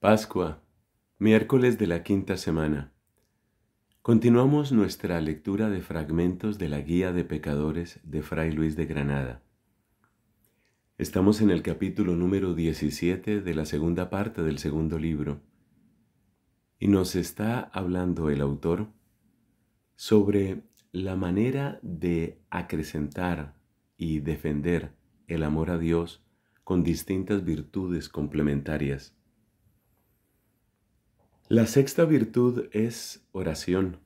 Pascua, miércoles de la quinta semana. Continuamos nuestra lectura de fragmentos de la Guía de Pecadores de Fray Luis de Granada. Estamos en el capítulo número 17 de la segunda parte del segundo libro y nos está hablando el autor sobre la manera de acrecentar y defender el amor a Dios con distintas virtudes complementarias. La sexta virtud es oración,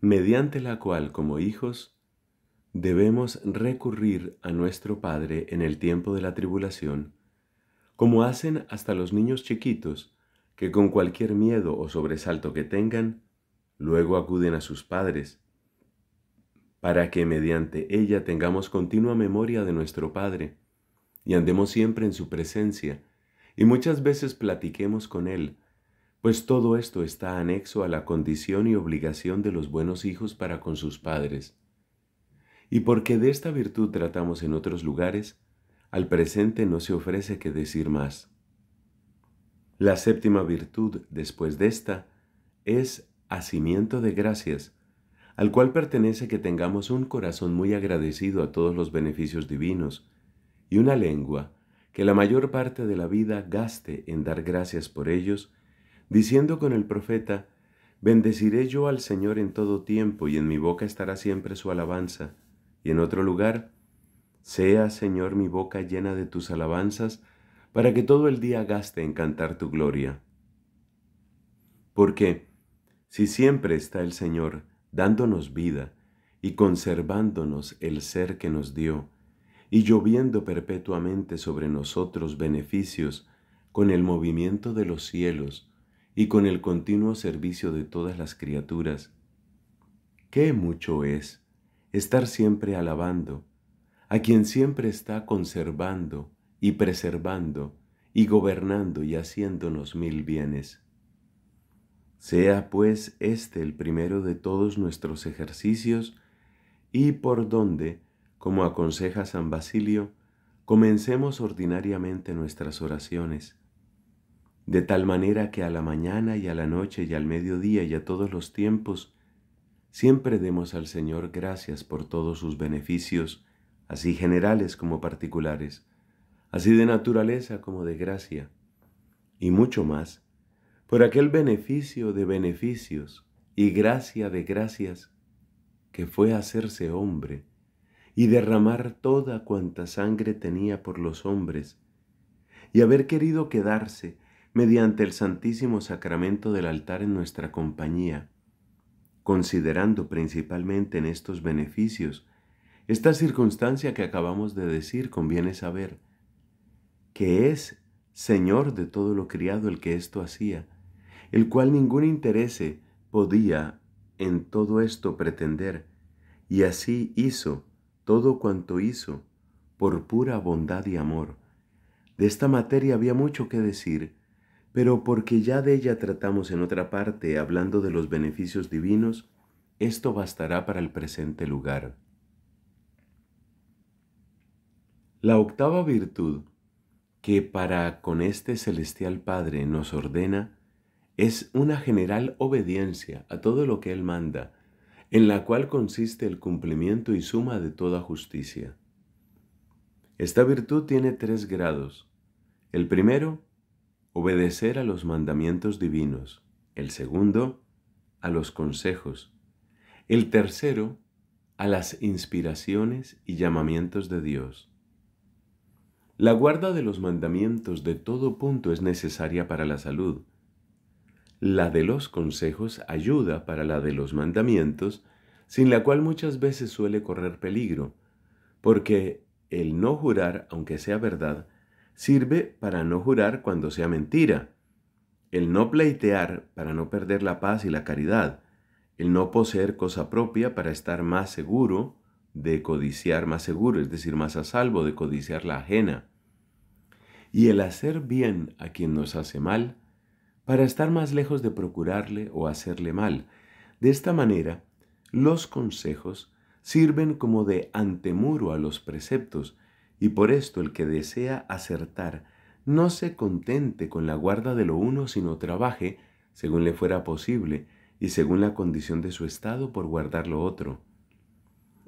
mediante la cual como hijos debemos recurrir a nuestro Padre en el tiempo de la tribulación, como hacen hasta los niños chiquitos que con cualquier miedo o sobresalto que tengan, luego acuden a sus padres, para que mediante ella tengamos continua memoria de nuestro Padre y andemos siempre en su presencia y muchas veces platiquemos con Él, pues todo esto está anexo a la condición y obligación de los buenos hijos para con sus padres. Y porque de esta virtud tratamos en otros lugares, al presente no se ofrece que decir más. La séptima virtud después de esta es hacimiento de gracias, al cual pertenece que tengamos un corazón muy agradecido a todos los beneficios divinos y una lengua que la mayor parte de la vida gaste en dar gracias por ellos diciendo con el profeta, Bendeciré yo al Señor en todo tiempo, y en mi boca estará siempre su alabanza. Y en otro lugar, sea, Señor, mi boca llena de tus alabanzas, para que todo el día gaste en cantar tu gloria. Porque, si siempre está el Señor dándonos vida y conservándonos el ser que nos dio, y lloviendo perpetuamente sobre nosotros beneficios con el movimiento de los cielos, y con el continuo servicio de todas las criaturas. Qué mucho es estar siempre alabando a quien siempre está conservando y preservando y gobernando y haciéndonos mil bienes. Sea pues este el primero de todos nuestros ejercicios y por donde, como aconseja San Basilio, comencemos ordinariamente nuestras oraciones de tal manera que a la mañana y a la noche y al mediodía y a todos los tiempos, siempre demos al Señor gracias por todos sus beneficios, así generales como particulares, así de naturaleza como de gracia, y mucho más, por aquel beneficio de beneficios y gracia de gracias, que fue hacerse hombre y derramar toda cuanta sangre tenía por los hombres, y haber querido quedarse mediante el Santísimo Sacramento del altar en nuestra compañía, considerando principalmente en estos beneficios esta circunstancia que acabamos de decir, conviene saber, que es Señor de todo lo criado el que esto hacía, el cual ningún interés podía en todo esto pretender, y así hizo todo cuanto hizo, por pura bondad y amor. De esta materia había mucho que decir, pero porque ya de ella tratamos en otra parte hablando de los beneficios divinos, esto bastará para el presente lugar. La octava virtud que para con este celestial Padre nos ordena es una general obediencia a todo lo que Él manda, en la cual consiste el cumplimiento y suma de toda justicia. Esta virtud tiene tres grados. El primero obedecer a los mandamientos divinos, el segundo, a los consejos, el tercero, a las inspiraciones y llamamientos de Dios. La guarda de los mandamientos de todo punto es necesaria para la salud. La de los consejos ayuda para la de los mandamientos, sin la cual muchas veces suele correr peligro, porque el no jurar, aunque sea verdad, sirve para no jurar cuando sea mentira, el no pleitear para no perder la paz y la caridad, el no poseer cosa propia para estar más seguro de codiciar más seguro, es decir, más a salvo de codiciar la ajena, y el hacer bien a quien nos hace mal para estar más lejos de procurarle o hacerle mal. De esta manera, los consejos sirven como de antemuro a los preceptos, y por esto el que desea acertar no se contente con la guarda de lo uno, sino trabaje, según le fuera posible, y según la condición de su estado, por guardar lo otro.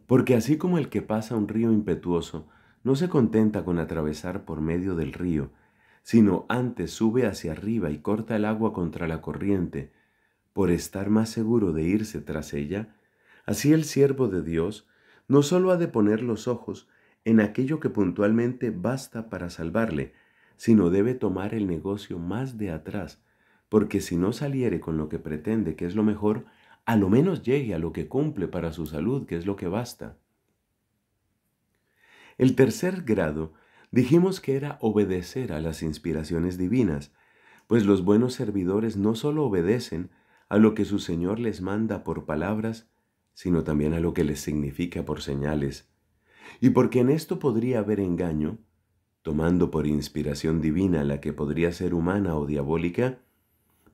Porque así como el que pasa un río impetuoso, no se contenta con atravesar por medio del río, sino antes sube hacia arriba y corta el agua contra la corriente, por estar más seguro de irse tras ella, así el siervo de Dios no sólo ha de poner los ojos, en aquello que puntualmente basta para salvarle, sino debe tomar el negocio más de atrás, porque si no saliere con lo que pretende que es lo mejor, a lo menos llegue a lo que cumple para su salud, que es lo que basta. El tercer grado dijimos que era obedecer a las inspiraciones divinas, pues los buenos servidores no solo obedecen a lo que su Señor les manda por palabras, sino también a lo que les significa por señales, y porque en esto podría haber engaño, tomando por inspiración divina la que podría ser humana o diabólica,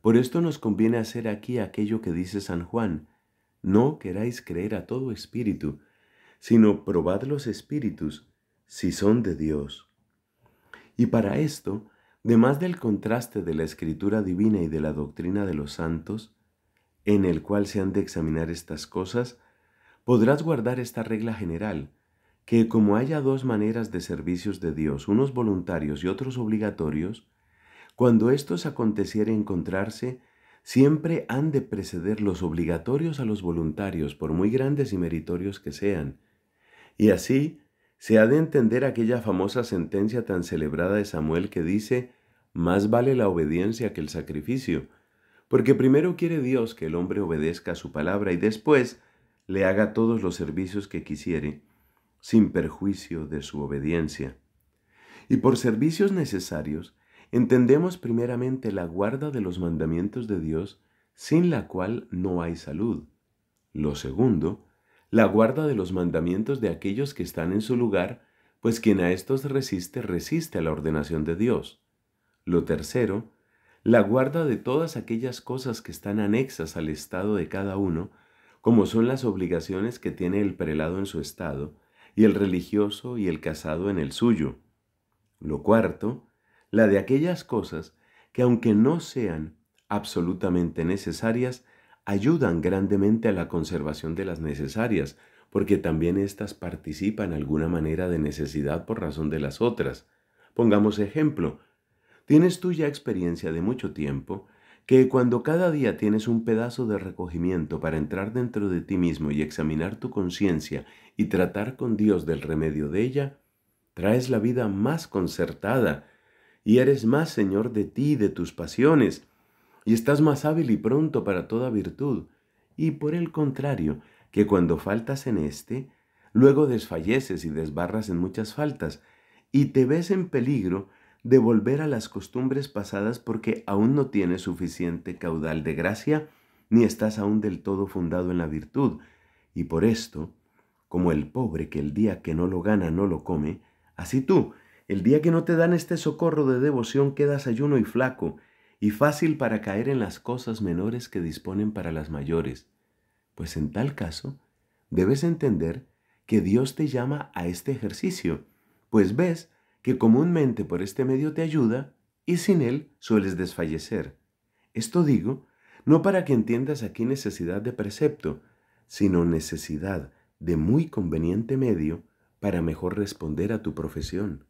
por esto nos conviene hacer aquí aquello que dice San Juan, no queráis creer a todo espíritu, sino probad los espíritus si son de Dios. Y para esto, demás del contraste de la escritura divina y de la doctrina de los santos, en el cual se han de examinar estas cosas, podrás guardar esta regla general, que como haya dos maneras de servicios de Dios, unos voluntarios y otros obligatorios, cuando estos aconteciere encontrarse, siempre han de preceder los obligatorios a los voluntarios, por muy grandes y meritorios que sean. Y así se ha de entender aquella famosa sentencia tan celebrada de Samuel que dice, más vale la obediencia que el sacrificio, porque primero quiere Dios que el hombre obedezca a su palabra y después le haga todos los servicios que quisiere sin perjuicio de su obediencia. Y por servicios necesarios, entendemos primeramente la guarda de los mandamientos de Dios, sin la cual no hay salud. Lo segundo, la guarda de los mandamientos de aquellos que están en su lugar, pues quien a estos resiste, resiste a la ordenación de Dios. Lo tercero, la guarda de todas aquellas cosas que están anexas al estado de cada uno, como son las obligaciones que tiene el prelado en su estado, y el religioso y el casado en el suyo. Lo cuarto, la de aquellas cosas que aunque no sean absolutamente necesarias, ayudan grandemente a la conservación de las necesarias, porque también éstas participan alguna manera de necesidad por razón de las otras. Pongamos ejemplo. Tienes tú ya experiencia de mucho tiempo que cuando cada día tienes un pedazo de recogimiento para entrar dentro de ti mismo y examinar tu conciencia y tratar con Dios del remedio de ella, traes la vida más concertada y eres más señor de ti y de tus pasiones, y estás más hábil y pronto para toda virtud, y por el contrario, que cuando faltas en éste, luego desfalleces y desbarras en muchas faltas, y te ves en peligro de volver a las costumbres pasadas porque aún no tienes suficiente caudal de gracia, ni estás aún del todo fundado en la virtud, y por esto, como el pobre que el día que no lo gana no lo come, así tú, el día que no te dan este socorro de devoción quedas ayuno y flaco, y fácil para caer en las cosas menores que disponen para las mayores. Pues en tal caso, debes entender que Dios te llama a este ejercicio, pues ves que comúnmente por este medio te ayuda y sin él sueles desfallecer. Esto digo, no para que entiendas aquí necesidad de precepto, sino necesidad de muy conveniente medio para mejor responder a tu profesión.